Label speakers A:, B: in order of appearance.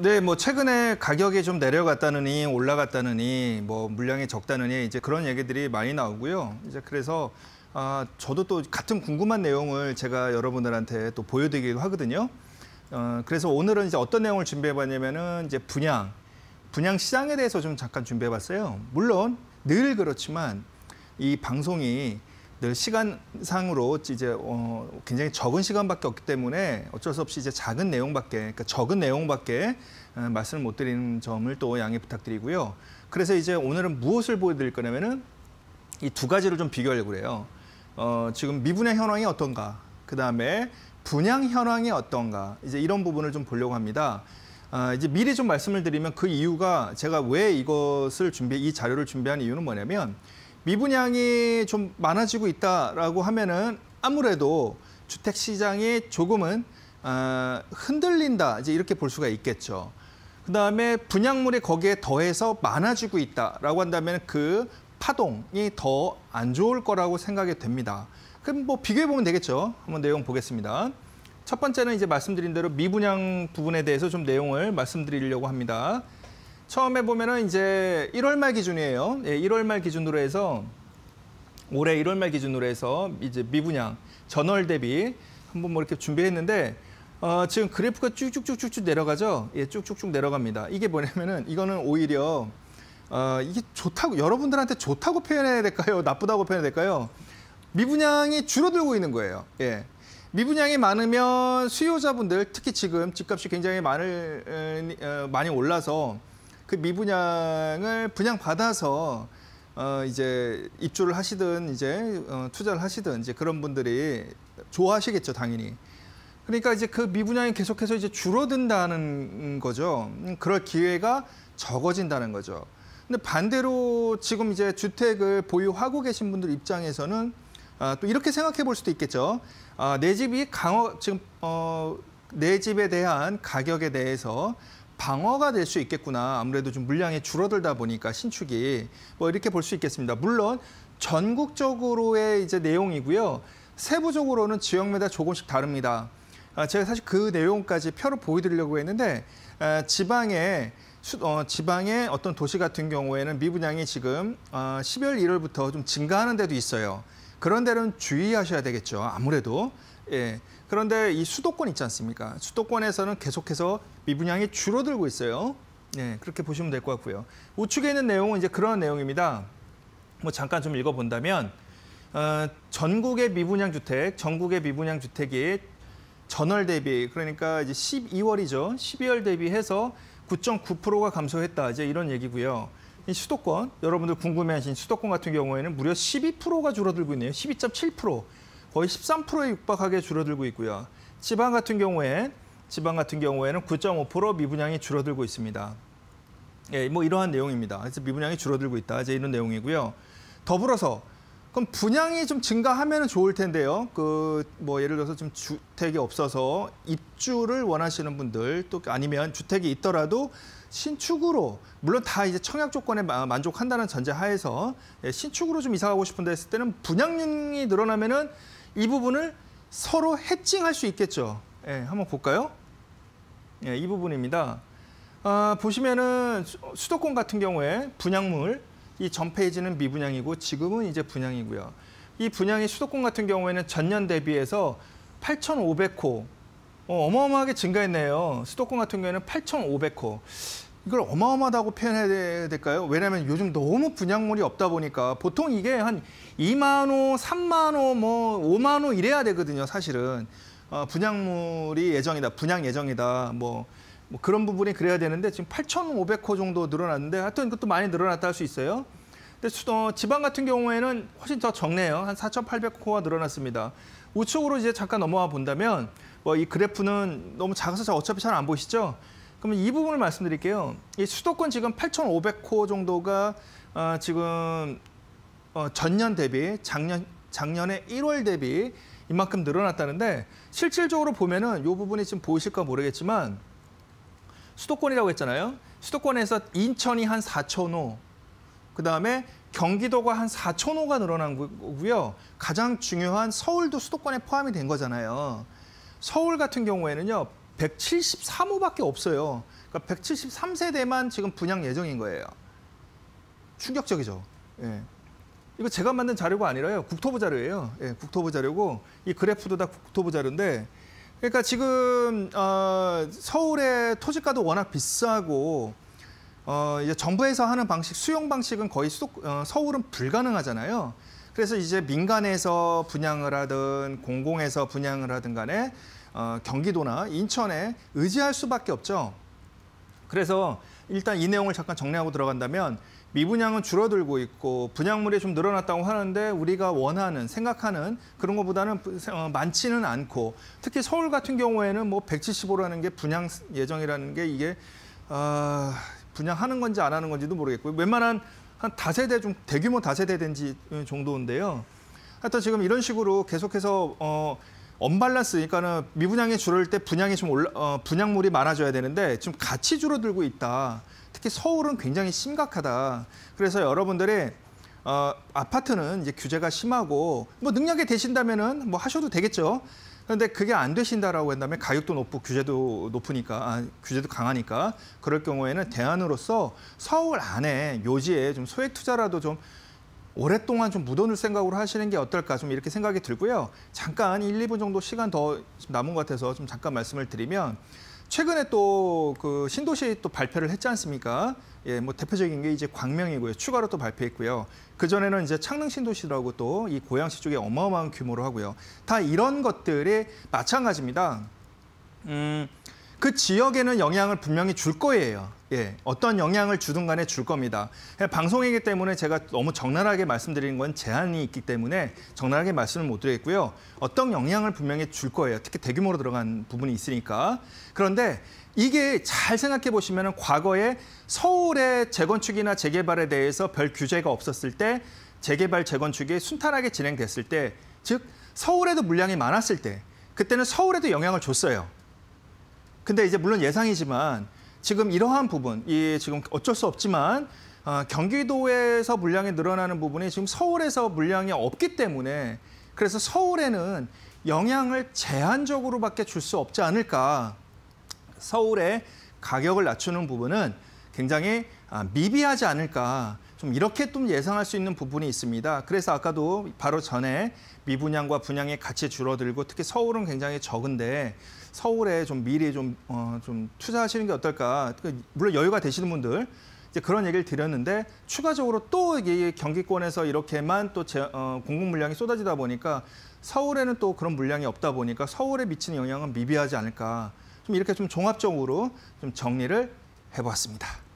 A: 네, 뭐 최근에 가격이 좀 내려갔다느니 올라갔다느니 뭐 물량이 적다느니 이제 그런 얘기들이 많이 나오고요. 이제 그래서 아, 저도 또 같은 궁금한 내용을 제가 여러분들한테 또 보여드리기도 하거든요. 어, 그래서 오늘은 이제 어떤 내용을 준비해봤냐면은 이제 분양, 분양 시장에 대해서 좀 잠깐 준비해봤어요. 물론 늘 그렇지만 이 방송이 늘 시간상으로 이제 어, 굉장히 적은 시간밖에 없기 때문에 어쩔 수 없이 이제 작은 내용밖에 그러니까 적은 내용밖에 어, 말씀을 못 드리는 점을 또 양해 부탁드리고요. 그래서 이제 오늘은 무엇을 보여드릴 거냐면은 이 두 가지를 좀 비교하려고 그래요. 어, 지금 미분의 현황이 어떤가, 그 다음에 분양 현황이 어떤가, 이제 이런 부분을 좀 보려고 합니다. 아, 이제 미리 좀 말씀을 드리면 그 이유가 제가 왜 이것을 준비, 이 자료를 준비한 이유는 뭐냐면 미분양이 좀 많아지고 있다라고 하면은 아무래도 주택 시장이 조금은 어, 흔들린다 이제 이렇게 볼 수가 있겠죠. 그 다음에 분양물이 거기에 더해서 많아지고 있다라고 한다면 그 파동이 더 안 좋을 거라고 생각이 됩니다. 그럼 뭐 비교해 보면 되겠죠. 한번 내용 보겠습니다. 첫 번째는 이제 말씀드린 대로 미분양 부분에 대해서 좀 내용을 말씀드리려고 합니다. 처음에 보면은 이제 1월 말 기준이에요. 예, 1월 말 기준으로 해서 올해 1월 말 기준으로 해서 이제 미분양 전월 대비 한번 뭐 이렇게 준비했는데 어, 지금 그래프가 쭉쭉쭉쭉쭉 내려가죠. 예, 쭉쭉쭉 내려갑니다. 이게 뭐냐면은 이거는 오히려 어, 이게 좋다고 여러분들한테 좋다고 표현해야 될까요? 나쁘다고 표현해야 될까요? 미분양이 줄어들고 있는 거예요. 예. 미분양이 많으면 수요자분들 특히 지금 집값이 굉장히 많을 어, 많이 올라서 그 미분양을 분양 받아서 어 이제 입주를 하시든 이제 어, 투자를 하시든 이제 그런 분들이 좋아하시겠죠 당연히. 그러니까 이제 그 미분양이 계속해서 이제 줄어든다는 거죠. 음, 그럴 기회가 적어진다는 거죠. 근데 반대로 지금 이제 주택을 보유하고 계신 분들 입장에서는 아, 또 이렇게 생각해 볼 수도 있겠죠. 아, 내 집이 강어 지금 어, 내 집에 대한 가격에 대해서 방어가 될 수 있겠구나. 아무래도 좀 물량이 줄어들다 보니까 신축이 뭐 이렇게 볼 수 있겠습니다. 물론 전국적으로의 이제 내용이고요. 세부적으로는 지역마다 조금씩 다릅니다. 아, 제가 사실 그 내용까지 표로 보여드리려고 했는데 아, 지방에 어, 지방의 어떤 도시 같은 경우에는 미분양이 지금 어, 아, 12월 1월부터 좀 증가하는 데도 있어요. 그런 데는 주의하셔야 되겠죠. 아무래도 예. 그런데 이 수도권 있지 않습니까? 수도권에서는 계속해서 미분양이 줄어들고 있어요. 예, 그렇게 보시면 될 것 같고요. 우측에 있는 내용은 이제 그런 내용입니다. 뭐 잠깐 좀 읽어본다면 어, 전국의 미분양 주택, 전국의 미분양 주택이 전월 대비 그러니까 이제 12월이죠. 12월 대비해서 9.9%가 감소했다. 이제 이런 얘기고요. 이 수도권 여러분들 궁금해하신 수도권 같은 경우에는 무려 12%가 줄어들고 있네요. 12.7%. 거의 13%에 육박하게 줄어들고 있고요. 지방 같은 경우에 지방 같은 경우에는 9.5% 미분양이 줄어들고 있습니다. 예, 뭐 이러한 내용입니다. 그래서 미분양이 줄어들고 있다. 이제 이런 내용이고요. 더불어서 그럼 분양이 좀 증가하면 좋을 텐데요. 그 뭐 예를 들어서 좀 주택이 없어서 입주를 원하시는 분들 또 아니면 주택이 있더라도 신축으로 물론 다 이제 청약 조건에 만족한다는 전제하에서 예, 신축으로 좀 이사 가고 싶은데 했을 때는 분양률이 늘어나면은 이 부분을 서로 해칭할 수 있겠죠. 예, 한번 볼까요? 예, 이 부분입니다. 아, 보시면은 수도권 같은 경우에 분양물 이 전 페이지는 미분양이고 지금은 이제 분양이고요. 이 분양이 수도권 같은 경우에는 전년 대비해서 8,500호 어, 어마어마하게 증가했네요. 수도권 같은 경우에는 8,500호. 이걸 어마어마하다고 표현해야 될까요? 왜냐하면 요즘 너무 분양물이 없다 보니까 보통 이게 한 2만 호, 3만 호, 뭐 5만 호 이래야 되거든요. 사실은 어, 분양물이 예정이다, 분양 예정이다, 뭐, 뭐 그런 부분이 그래야 되는데 지금 8,500호 정도 늘어났는데 하여튼 그것도 많이 늘어났다 할 수 있어요. 근데 수도 어, 지방 같은 경우에는 훨씬 더 적네요. 한 4,800호가 늘어났습니다. 우측으로 이제 잠깐 넘어와 본다면 뭐 이 그래프는 너무 작아서 어차피 잘 안 보이시죠? 그러면 이 부분을 말씀드릴게요. 이 수도권 지금 8,500호 정도가 어, 지금 어, 전년 대비 작년 작년에 1월 대비 이만큼 늘어났다는데 실질적으로 보면은 이 부분이 지금 보이실까 모르겠지만 수도권이라고 했잖아요. 수도권에서 인천이 한 4,000호, 그다음에 경기도가 한 4,000호가 늘어난 거고요. 가장 중요한 서울도 수도권에 포함이 된 거잖아요. 서울 같은 경우에는요. 173호밖에 없어요. 그러니까 173세대만 지금 분양 예정인 거예요. 충격적이죠. 예. 이거 제가 만든 자료가 아니라요. 국토부 자료예요. 예, 국토부 자료고 이 그래프도 다 국토부 자료인데 그러니까 지금 어, 서울의 토지가도 워낙 비싸고 어, 이제 정부에서 하는 방식 수용 방식은 거의 수, 어, 서울은 불가능하잖아요. 그래서 이제 민간에서 분양을 하든 공공에서 분양을 하든 간에 어, 경기도나 인천에 의지할 수밖에 없죠. 그래서 일단 이 내용을 잠깐 정리하고 들어간다면 미분양은 줄어들고 있고 분양물이 좀 늘어났다고 하는데 우리가 원하는 생각하는 그런 것보다는 어, 많지는 않고 특히 서울 같은 경우에는 뭐 175라는 게 분양 예정이라는 게 이게 어, 분양하는 건지 안 하는 건지도 모르겠고 웬만한 한 다세대 좀 대규모 다세대 된지 정도인데요. 하여튼 지금 이런 식으로 계속해서 어 언밸런스니까는 미분양이 줄을 때 분양이 좀 올라, 어, 분양물이 많아져야 되는데 지금 같이 줄어들고 있다. 특히 서울은 굉장히 심각하다. 그래서 여러분들이 어, 아파트는 이제 규제가 심하고 뭐 능력이 되신다면은 뭐 하셔도 되겠죠. 그런데 그게 안 되신다라고 한다면 가격도 높고 규제도 높으니까 아, 규제도 강하니까 그럴 경우에는 대안으로서 서울 안에 요지에 좀 소액 투자라도 좀 오랫동안 좀묻어을 생각으로 하시는 게 어떨까 좀 이렇게 생각이 들고요. 잠깐 1, 2분 정도 시간 더 남은 것 같아서 좀 잠깐 말씀을 드리면 최근에 또 그 신도시 또 발표를 했지 않습니까? 예, 뭐 대표적인 게 이제 광명이고요. 추가로 또 발표했고요. 그 전에는 이제 창릉 신도시라고 또 이 고양시 쪽에 어마어마한 규모로 하고요. 다 이런 것들이 마찬가지입니다. 음, 그 지역에는 영향을 분명히 줄 거예요. 예, 어떤 영향을 주든 간에 줄 겁니다. 방송이기 때문에 제가 너무 적나라하게 말씀드리는 건 제한이 있기 때문에 적나라하게 말씀을 못 드리겠고요. 어떤 영향을 분명히 줄 거예요. 특히 대규모로 들어간 부분이 있으니까. 그런데 이게 잘 생각해 보시면 과거에 서울의 재건축이나 재개발에 대해서 별 규제가 없었을 때 재개발, 재건축이 순탄하게 진행됐을 때, 즉 서울에도 물량이 많았을 때, 그때는 서울에도 영향을 줬어요. 근데 이제 물론 예상이지만 지금 이러한 부분, 이 지금 어쩔 수 없지만 어, 경기도에서 물량이 늘어나는 부분이 지금 서울에서 물량이 없기 때문에 그래서 서울에는 영향을 제한적으로밖에 줄 수 없지 않을까. 서울의 가격을 낮추는 부분은 굉장히 아, 미비하지 않을까. 좀 이렇게 좀 예상할 수 있는 부분이 있습니다. 그래서 아까도 바로 전에 미분양과 분양이 같이 줄어들고 특히 서울은 굉장히 적은데 서울에 좀 미리 좀, 어, 좀 투자하시는 게 어떨까. 그 물론 여유가 되시는 분들 이제 그런 얘기를 드렸는데 추가적으로 또 이게 경기권에서 이렇게만 또 제, 어, 공급 물량이 쏟아지다 보니까 서울에는 또 그런 물량이 없다 보니까 서울에 미치는 영향은 미비하지 않을까. 좀 이렇게 좀 종합적으로 좀 정리를 해보았습니다.